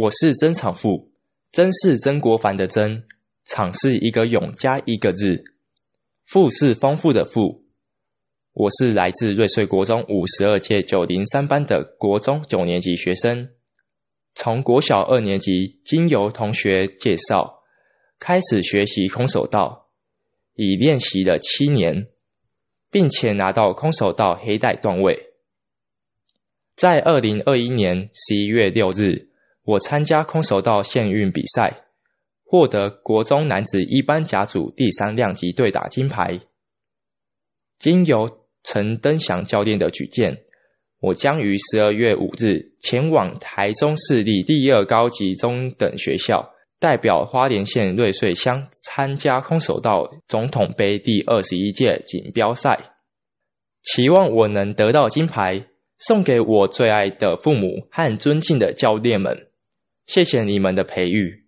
我是曾长富，曾是曾国藩的曾，厂是一个勇加一个日，富是丰富的富。我是来自瑞穗国中五十二届九零三班的国中九年级学生，从国小二年级经由同学介绍开始学习空手道，已练习了七年，并且拿到空手道黑带段位，在二零二一年十一月六日。我参加空手道县运比赛，获得国中男子一般甲组第三量级对打金牌。经由陈登祥教练的举荐，我将于十二月五日前往台中市立第二高级中等学校，代表花莲县瑞穗乡参加空手道总统杯第二十一届锦标赛。期望我能得到金牌，送给我最爱的父母和尊敬的教练们。谢谢你们的培育。